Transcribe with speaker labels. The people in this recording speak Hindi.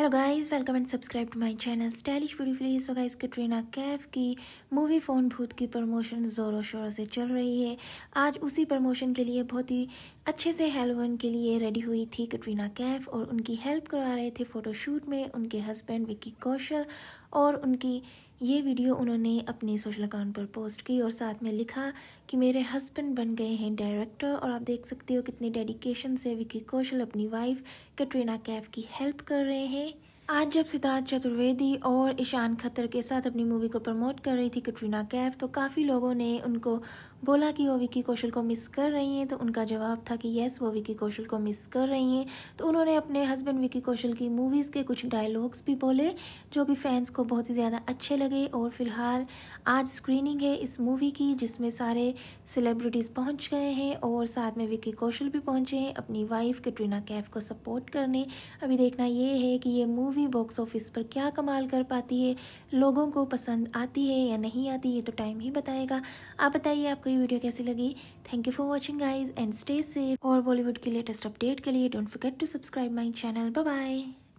Speaker 1: hello guys welcome and subscribe to my channel stylish beautifully so guys Katrina Kaif की मूवी फ़ोन भूत की प्रमोशन ज़ोरों शोरों से चल रही है आज उसी प्रमोशन के लिए बहुत ही अच्छे से हेलोवन के लिए रेडी हुई थी कटरीना कैफ और उनकी हेल्प करवा रहे थे फ़ोटोशूट में उनके हस्बैंड विक्की कौशल और उनकी ये वीडियो उन्होंने अपने सोशल अकाउंट पर पोस्ट की और साथ में लिखा कि मेरे हस्बैंड बन गए हैं डायरेक्टर और आप देख सकते हो कितनी डेडिकेशन से विकी कौशल अपनी वाइफ कटरीना कैफ की हेल्प कर रहे हैं आज जब सिद्धार्थ चतुर्वेदी और ईशान खत्तर के साथ अपनी मूवी को प्रमोट कर रही थी कटरीना कैफ तो काफ़ी लोगों ने उनको बोला कि वो विकी कौशल को मिस कर रही हैं तो उनका जवाब था कि यस वो विकी कौशल को मिस कर रही हैं तो उन्होंने अपने हस्बैंड विकी कौशल की मूवीज़ के कुछ डायलॉग्स भी बोले जो कि फैंस को बहुत ही ज़्यादा अच्छे लगे और फिलहाल आज स्क्रीनिंग है इस मूवी की जिसमें सारे सेलिब्रिटीज़ पहुँच गए हैं और साथ में विकी कौशल भी पहुँचे हैं अपनी वाइफ कटरीना कैफ को सपोर्ट करने अभी देखना ये है कि ये मूवी मूवी बॉक्स ऑफिस पर क्या कमाल कर पाती है लोगों को पसंद आती है या नहीं आती ये तो टाइम ही बताएगा आप बताइए आपको ये वीडियो कैसी लगी thank you for watching guys and stay safe और बॉलीवुड के लेटेस्ट अपडेट के लिए don't forget to subscribe my channel bye